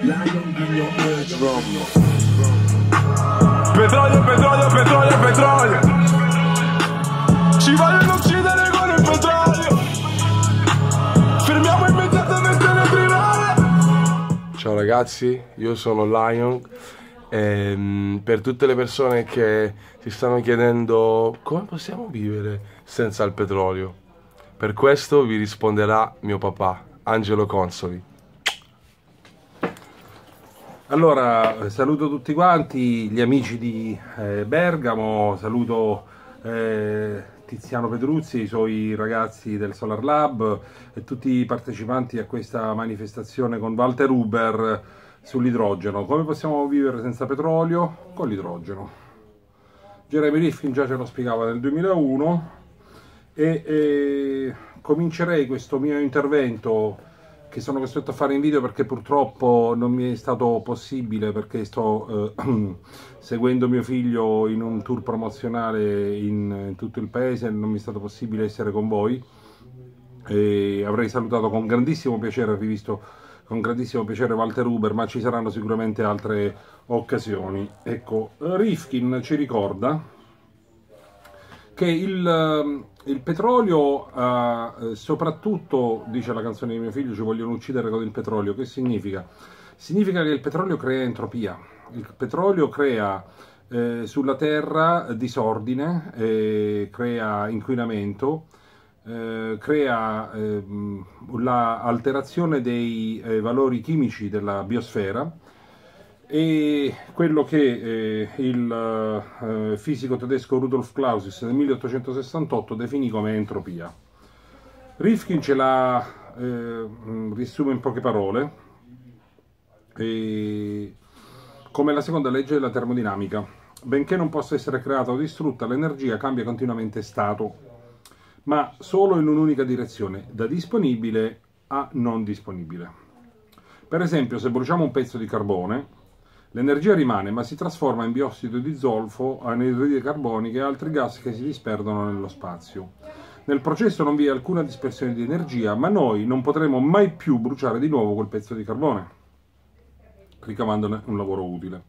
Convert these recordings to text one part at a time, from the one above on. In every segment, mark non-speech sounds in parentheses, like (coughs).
Petrolio, petrolio, petrolio, petrolio Ci vogliono uccidere con il petrolio Fermiamo immediatamente le primare Ciao ragazzi, io sono Lion e ehm, per tutte le persone che si stanno chiedendo come possiamo vivere senza il petrolio, per questo vi risponderà mio papà, Angelo Consoli. Allora, saluto tutti quanti gli amici di eh, Bergamo, saluto eh, Tiziano Pedruzzi, i suoi ragazzi del Solar Lab e tutti i partecipanti a questa manifestazione con Walter Uber sull'idrogeno. Come possiamo vivere senza petrolio? Con l'idrogeno. Jeremy Rifkin già ce lo spiegava nel 2001 e, e comincerei questo mio intervento che sono costretto a fare in video perché purtroppo non mi è stato possibile perché sto eh, (clears throat) seguendo mio figlio in un tour promozionale in, in tutto il paese e non mi è stato possibile essere con voi e avrei salutato con grandissimo piacere, rivisto con grandissimo piacere Walter Huber ma ci saranno sicuramente altre occasioni. Ecco, Rifkin ci ricorda che il, il petrolio, uh, soprattutto, dice la canzone di mio figlio, ci vogliono uccidere con il petrolio. Che significa? Significa che il petrolio crea entropia. Il petrolio crea eh, sulla Terra disordine, eh, crea inquinamento, eh, crea l'alterazione ehm, la dei eh, valori chimici della biosfera e quello che eh, il eh, fisico tedesco Rudolf Clausius nel 1868 definì come entropia. Rifkin ce la eh, riassume in poche parole e, come la seconda legge della termodinamica. Benché non possa essere creata o distrutta, l'energia cambia continuamente stato, ma solo in un'unica direzione, da disponibile a non disponibile. Per esempio, se bruciamo un pezzo di carbone, L'energia rimane ma si trasforma in biossido di zolfo, anidride carbonica e altri gas che si disperdono nello spazio. Nel processo non vi è alcuna dispersione di energia, ma noi non potremo mai più bruciare di nuovo quel pezzo di carbone, ricavandone un lavoro utile.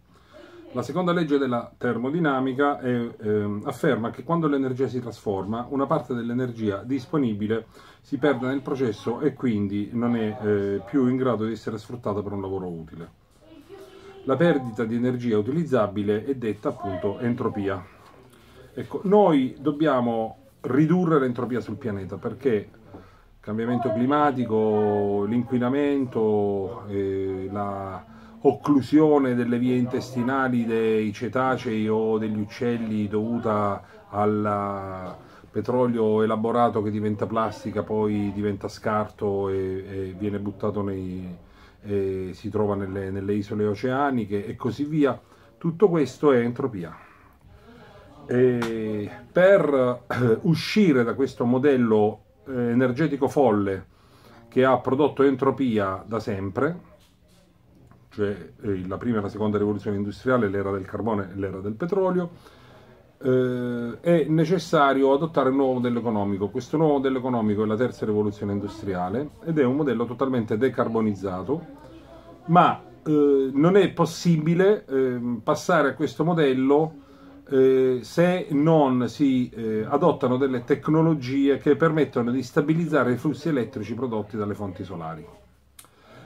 La seconda legge della termodinamica è, eh, afferma che quando l'energia si trasforma, una parte dell'energia disponibile si perde nel processo e quindi non è eh, più in grado di essere sfruttata per un lavoro utile la perdita di energia utilizzabile è detta appunto entropia. Ecco, noi dobbiamo ridurre l'entropia sul pianeta perché il cambiamento climatico, l'inquinamento, eh, la occlusione delle vie intestinali dei cetacei o degli uccelli dovuta al petrolio elaborato che diventa plastica, poi diventa scarto e, e viene buttato nei, eh, si trova nelle, nelle, isole oceaniche e così via. Tutto questo è entropia. E per eh, uscire da questo modello eh, energetico folle che ha prodotto entropia da sempre, cioè eh, la prima e la seconda rivoluzione industriale, l'era del carbone e l'era del petrolio, eh, è necessario adottare un nuovo modello economico. Questo nuovo modello economico è la terza rivoluzione industriale ed è un modello totalmente decarbonizzato, ma eh, non è possibile eh, passare a questo modello eh, se non si eh, adottano delle tecnologie che permettono di stabilizzare i flussi elettrici prodotti dalle fonti solari.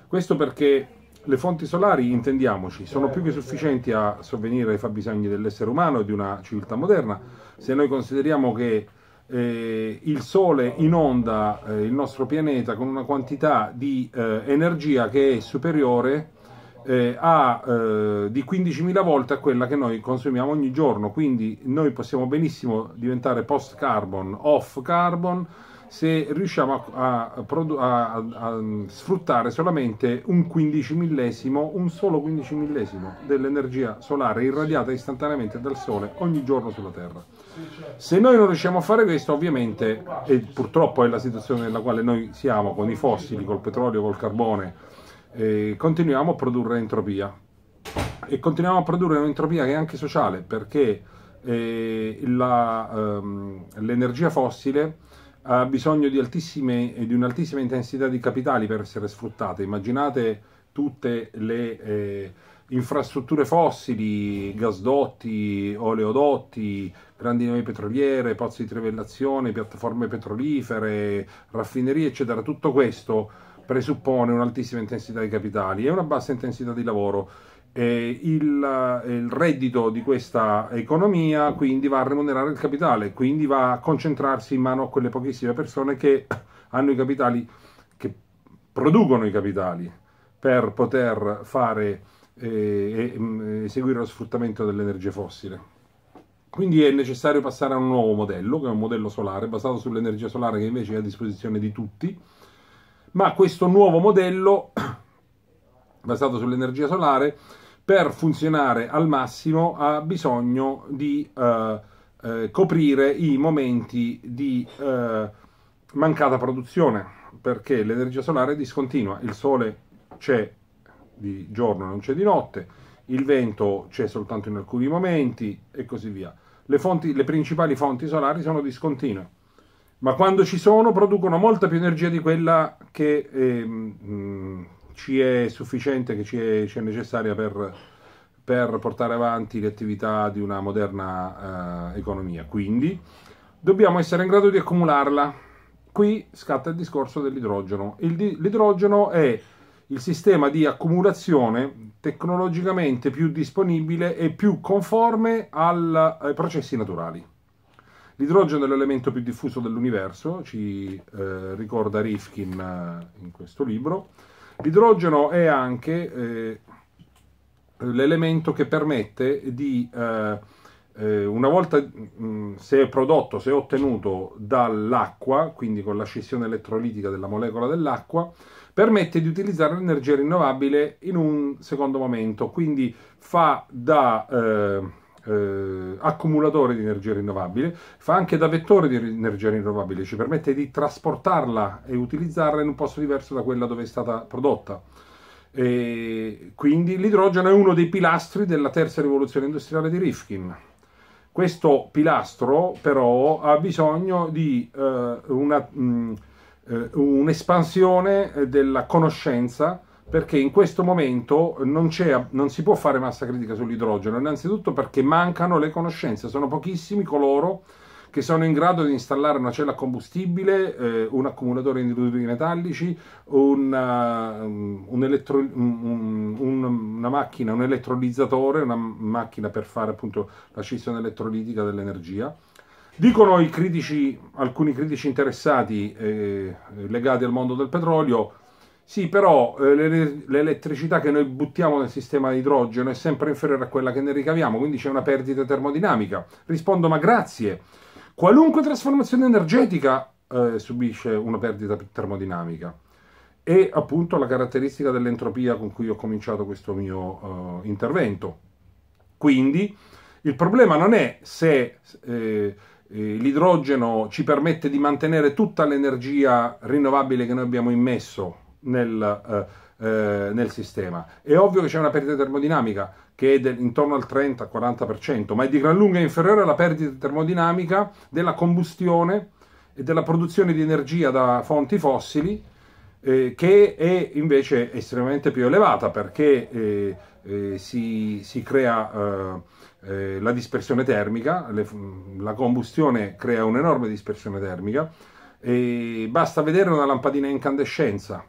Questo perché le fonti solari, intendiamoci, sono più che sufficienti a sovvenire ai fabbisogni dell'essere umano e di una civiltà moderna, se noi consideriamo che eh, il Sole inonda eh, il nostro pianeta con una quantità di eh, energia che è superiore eh, a, eh, di 15.000 volte a quella che noi consumiamo ogni giorno, quindi noi possiamo benissimo diventare post carbon, off carbon, se riusciamo a, a, a, a, sfruttare solamente un 15 millesimo, un solo 15 millesimo dell'energia solare irradiata istantaneamente dal Sole ogni giorno sulla Terra. Se noi non riusciamo a fare questo, ovviamente, e purtroppo è la situazione nella quale noi siamo con i fossili, col petrolio, col carbone, eh, continuiamo a produrre entropia. E continuiamo a produrre un'entropia che è anche sociale, perché eh, ehm, l'energia ehm, fossile ha bisogno di, di un'altissima intensità di capitali per essere sfruttate. Immaginate tutte le eh, infrastrutture fossili, gasdotti, oleodotti, grandi navi petroliere, pozzi di trivellazione, piattaforme petrolifere, raffinerie, eccetera. Tutto questo presuppone un'altissima intensità di capitali e una bassa intensità di lavoro eh, il, il, reddito di questa economia quindi va a remunerare il capitale, quindi va a concentrarsi in mano a quelle pochissime persone che (coughs) hanno i capitali, che producono i capitali per poter fare eh, e mm, eseguire lo sfruttamento dell'energia fossile. Quindi è necessario passare a un nuovo modello, che è un modello solare, basato sull'energia solare che invece è a disposizione di tutti, ma questo nuovo modello (coughs) basato sull'energia solare per funzionare al massimo ha bisogno di eh, eh, coprire i momenti di eh, mancata produzione, perché l'energia solare è discontinua, il sole c'è di giorno, non c'è di notte, il vento c'è soltanto in alcuni momenti e così via. Le, fonti, le principali fonti solari sono discontinue, ma quando ci sono producono molta più energia di quella che... Mh, ehm, ci è sufficiente, che ci è, ci è necessaria per, per, portare avanti le attività di una moderna eh, economia. Quindi dobbiamo essere in grado di accumularla. Qui scatta il discorso dell'idrogeno. Il, l'idrogeno è il sistema di accumulazione tecnologicamente più disponibile e più conforme al, ai processi naturali. L'idrogeno è l'elemento più diffuso dell'universo, ci eh, ricorda Rifkin eh, in questo libro, L'idrogeno è anche eh, l'elemento che permette di, eh, eh, una volta mh, mm, se è prodotto, se è ottenuto dall'acqua, quindi con la scissione elettrolitica della molecola dell'acqua, permette di utilizzare l'energia rinnovabile in un secondo momento, quindi fa da eh, eh, accumulatore di energia rinnovabile, fa anche da vettore di energia rinnovabile, ci permette di trasportarla e utilizzarla in un posto diverso da quella dove è stata prodotta. E quindi l'idrogeno è uno dei pilastri della terza rivoluzione industriale di Rifkin. Questo pilastro però ha bisogno di eh, una, mh, mm, eh, un'espansione della conoscenza perché in questo momento non, non, si può fare massa critica sull'idrogeno, innanzitutto perché mancano le conoscenze, sono pochissimi coloro che sono in grado di installare una cella a combustibile, eh, un accumulatore di idridi metallici, un, uh, un elettro, un, una macchina, un elettrolizzatore, una macchina per fare appunto la scissione elettrolitica dell'energia. Dicono critici, alcuni critici interessati eh, legati al mondo del petrolio, sì, però eh, l'elettricità che noi buttiamo nel sistema a idrogeno è sempre inferiore a quella che ne ricaviamo, quindi c'è una perdita termodinamica. Rispondo, ma grazie. Qualunque trasformazione energetica eh, subisce una perdita termodinamica. E appunto la caratteristica dell'entropia con cui ho cominciato questo mio eh, intervento. Quindi il problema non è se eh, eh, l'idrogeno ci permette di mantenere tutta l'energia rinnovabile che noi abbiamo immesso nel, eh, eh, nel sistema. È ovvio che c'è una perdita termodinamica che è del, intorno al 30-40%, ma è di gran lunga inferiore alla perdita termodinamica della combustione e della produzione di energia da fonti fossili, eh, che è invece estremamente più elevata perché eh, eh, si, si, crea eh, eh, la dispersione termica, le, la combustione crea un'enorme dispersione termica, basta vedere una lampadina in incandescenza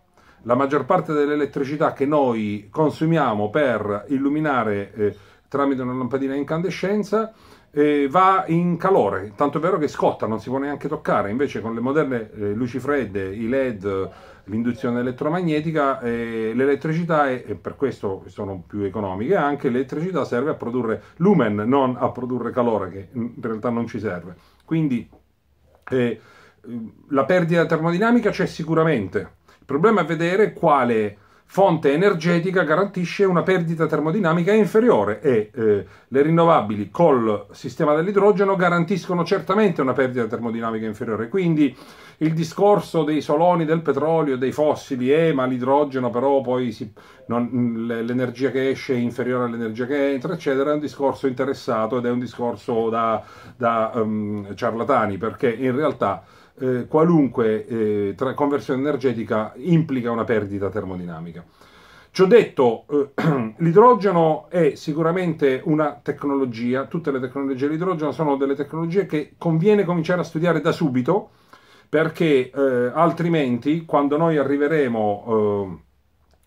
la maggior parte dell'elettricità che noi consumiamo per illuminare eh, tramite una lampadina a incandescenza eh, va in calore, tanto è vero che scotta, non si può neanche toccare, invece con le moderne eh, luci fredde, i led, l'induzione elettromagnetica, eh, l'elettricità, è, e per questo sono più economiche anche, l'elettricità serve a produrre lumen, non a produrre calore, che in realtà non ci serve. Quindi eh, la perdita termodinamica c'è sicuramente, il problema è vedere quale fonte energetica garantisce una perdita termodinamica inferiore e eh, le rinnovabili col sistema dell'idrogeno garantiscono certamente una perdita termodinamica inferiore. Quindi il discorso dei soloni del petrolio, dei fossili, eh, ma l'idrogeno però poi si, non, l'energia che esce è inferiore all'energia che entra, eccetera, è un discorso interessato ed è un discorso da, da um, ciarlatani perché in realtà eh, qualunque eh, tra- conversione energetica implica una perdita termodinamica. Ciò detto, eh, (clears throat) l'idrogeno è sicuramente una tecnologia, tutte le tecnologie dell'idrogeno sono delle tecnologie che conviene cominciare a studiare da subito, perché eh, altrimenti quando noi arriveremo eh,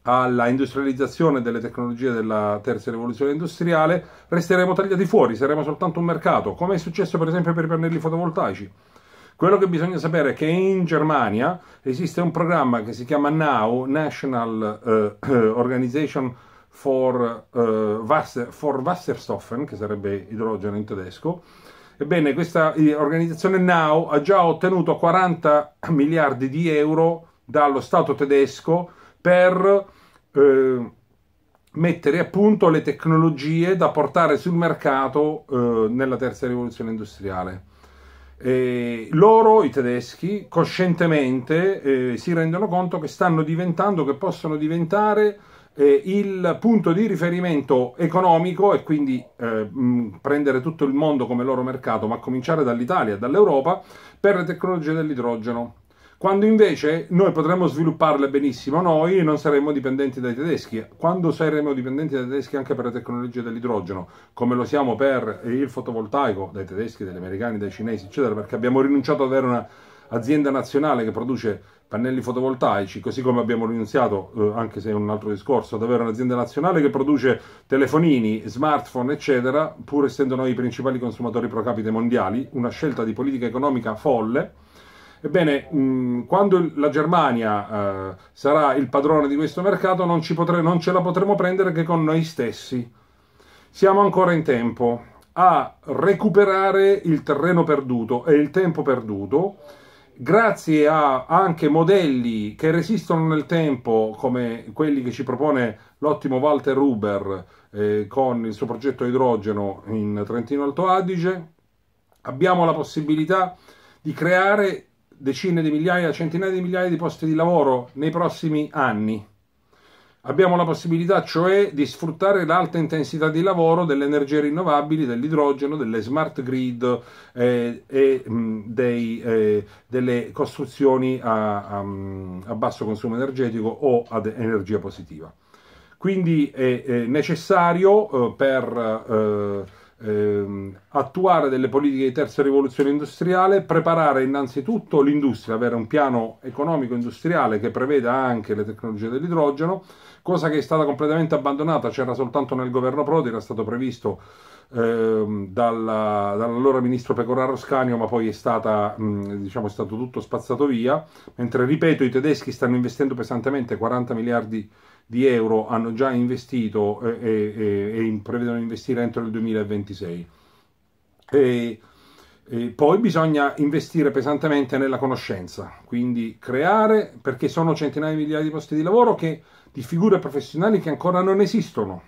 alla industrializzazione delle tecnologie della terza rivoluzione industriale, resteremo tagliati fuori, saremo soltanto un mercato, come è successo per esempio per i pannelli fotovoltaici. Quello che bisogna sapere è che in Germania esiste un programma che si chiama NOW, National uh, Organization for, uh, Wasser, for Wasserstoffen, che sarebbe idrogeno in tedesco. Ebbene, questa organizzazione NOW ha già ottenuto 40 miliardi di euro dallo Stato tedesco per eh, mettere a punto le tecnologie da portare sul mercato eh, nella terza rivoluzione industriale. Eh, loro, i tedeschi, coscientemente eh, si rendono conto che stanno diventando, che possono diventare eh, il punto di riferimento economico e quindi mh, eh, mm, prendere tutto il mondo come loro mercato, ma cominciare dall'Italia e dall'Europa per le tecnologie dell'idrogeno quando invece noi potremmo svilupparle benissimo noi e non saremmo dipendenti dai tedeschi. Quando saremmo dipendenti dai tedeschi anche per la tecnologia dell'idrogeno, come lo siamo per il fotovoltaico, dai tedeschi, dagli americani, dai cinesi, eccetera, perché abbiamo rinunciato ad avere un'azienda nazionale che produce pannelli fotovoltaici, così come abbiamo rinunciato, eh, anche se è un altro discorso, ad avere un'azienda nazionale che produce telefonini, smartphone, eccetera, pur essendo noi i principali consumatori pro capite mondiali, una scelta di politica economica folle Ebbene, mh, mm, quando la Germania eh, sarà il padrone di questo mercato non, potre, non ce la potremo prendere che con noi stessi. Siamo ancora in tempo a recuperare il terreno perduto e il tempo perduto grazie a anche modelli che resistono nel tempo, come quelli che ci propone l'ottimo Walter Huber eh, con il suo progetto idrogeno in Trentino Alto Adige, abbiamo la possibilità di creare decine di migliaia, centinaia di migliaia di posti di lavoro nei prossimi anni. Abbiamo la possibilità cioè di sfruttare l'alta intensità di lavoro delle energie rinnovabili, dell'idrogeno, delle smart grid eh, e mh, mm, dei, eh, delle costruzioni a, a, mm, a, basso consumo energetico o ad energia positiva. Quindi è, è necessario eh, per eh, ehm, attuare delle politiche di terza rivoluzione industriale, preparare innanzitutto l'industria, avere un piano economico industriale che preveda anche le tecnologie dell'idrogeno, cosa che è stata completamente abbandonata, c'era soltanto nel governo Prodi, era stato previsto ehm, dalla, dall'allora ministro Pecoraro Scanio, ma poi è, stata, mh, diciamo, è stato tutto spazzato via, mentre ripeto i tedeschi stanno investendo pesantemente 40 miliardi di euro, hanno già investito eh, e, e, e prevedono di investire entro il 2026. E, e poi bisogna investire pesantemente nella conoscenza, quindi creare, perché sono centinaia di migliaia di posti di lavoro che, di figure professionali che ancora non esistono,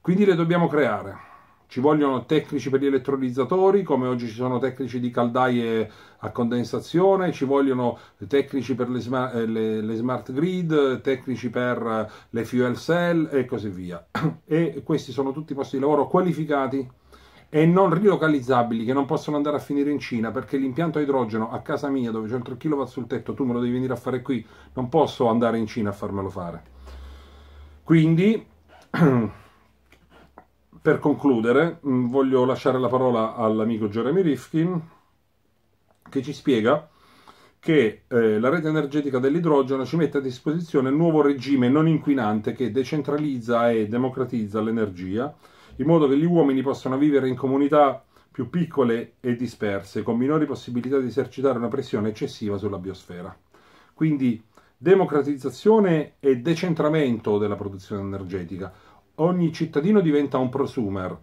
quindi le dobbiamo creare. Ci vogliono tecnici per gli elettrolizzatori, come oggi ci sono tecnici di caldaie a condensazione, ci vogliono tecnici per le, sma- eh, le, le smart grid, tecnici per eh, le fuel cell e così via. (clears throat) E questi sono tutti posti di lavoro qualificati e non rilocalizzabili che non possono andare a finire in Cina perché l'impianto a idrogeno a casa mia dove c'è il 3 kW sul tetto tu me lo devi venire a fare qui non posso andare in Cina a farmelo fare quindi (clears throat) per concludere, mm, voglio lasciare la parola all'amico Jeremy Rifkin che ci spiega che eh, la rete energetica dell'idrogeno ci mette a disposizione un nuovo regime non inquinante che decentralizza e democratizza l'energia, in modo che gli uomini possano vivere in comunità più piccole e disperse, con minori possibilità di esercitare una pressione eccessiva sulla biosfera. Quindi democratizzazione e decentramento della produzione energetica, ogni cittadino diventa un prosumer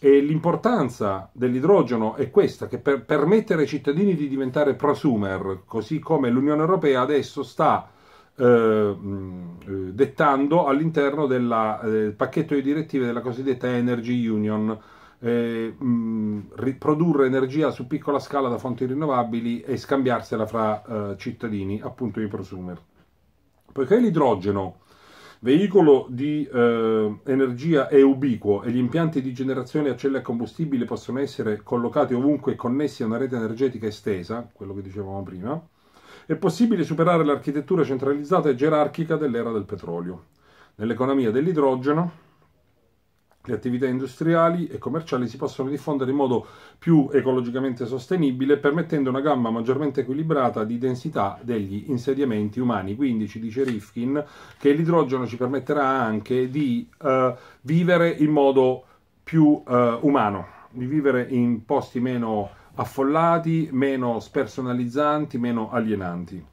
e l'importanza dell'idrogeno è questa, che per permettere ai cittadini di diventare prosumer, così come l'Unione Europea adesso sta eh, eh dettando all'interno eh, del eh, pacchetto di direttive della cosiddetta Energy Union, eh, mh, riprodurre energia su piccola scala da fonti rinnovabili e scambiarsela fra eh, cittadini, appunto i prosumer. Poiché l'idrogeno veicolo di eh, energia è ubiquo e gli impianti di generazione a celle a combustibile possono essere collocati ovunque e connessi a una rete energetica estesa, quello che dicevamo prima, è possibile superare l'architettura centralizzata e gerarchica dell'era del petrolio. Nell'economia dell'idrogeno le attività industriali e commerciali si possono diffondere in modo più ecologicamente sostenibile, permettendo una gamma maggiormente equilibrata di densità degli insediamenti umani. Quindi ci dice Rifkin che l'idrogeno ci permetterà anche di eh, vivere in modo più eh, umano, di vivere in posti meno affollati, meno spersonalizzanti, meno alienanti.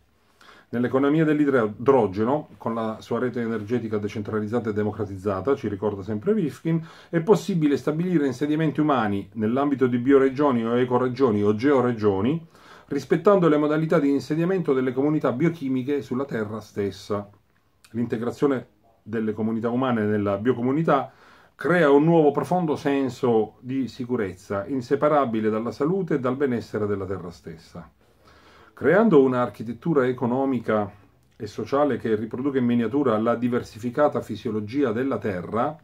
Nell'economia dell'idrogeno, con la sua rete energetica decentralizzata e democratizzata, ci ricorda sempre Rifkin, è possibile stabilire insediamenti umani nell'ambito di bioregioni o ecoregioni o georegioni, rispettando le modalità di insediamento delle comunità biochimiche sulla Terra stessa. L'integrazione delle comunità umane nella biocomunità crea un nuovo profondo senso di sicurezza, inseparabile dalla salute e dal benessere della Terra stessa creando un'architettura economica e sociale che riproduca in miniatura la diversificata fisiologia della Terra,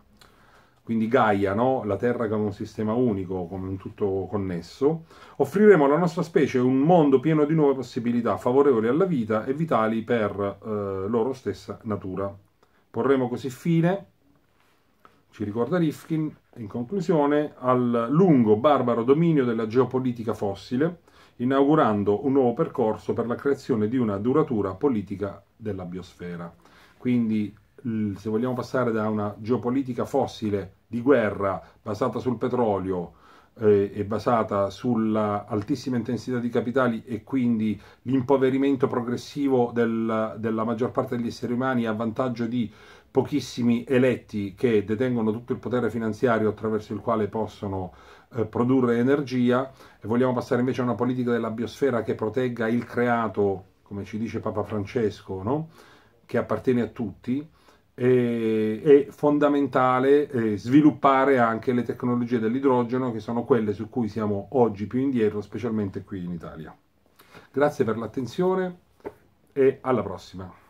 quindi Gaia, no? la Terra come un sistema unico, come un tutto connesso, offriremo alla nostra specie un mondo pieno di nuove possibilità favorevoli alla vita e vitali per eh, loro stessa natura. Porremo così fine, ci ricorda Rifkin, in conclusione, al lungo barbaro dominio della geopolitica fossile, inaugurando un nuovo percorso per la creazione di una duratura politica della biosfera. Quindi se vogliamo passare da una geopolitica fossile di guerra basata sul petrolio eh, e basata sull'altissima intensità di capitali e quindi l'impoverimento progressivo del, della maggior parte degli esseri umani a vantaggio di pochissimi eletti che detengono tutto il potere finanziario attraverso il quale possono eh, produrre energia e vogliamo passare invece a una politica della biosfera che protegga il creato, come ci dice Papa Francesco, no? che appartiene a tutti, è fondamentale eh, sviluppare anche le tecnologie dell'idrogeno che sono quelle su cui siamo oggi più indietro, specialmente qui in Italia. Grazie per l'attenzione e alla prossima.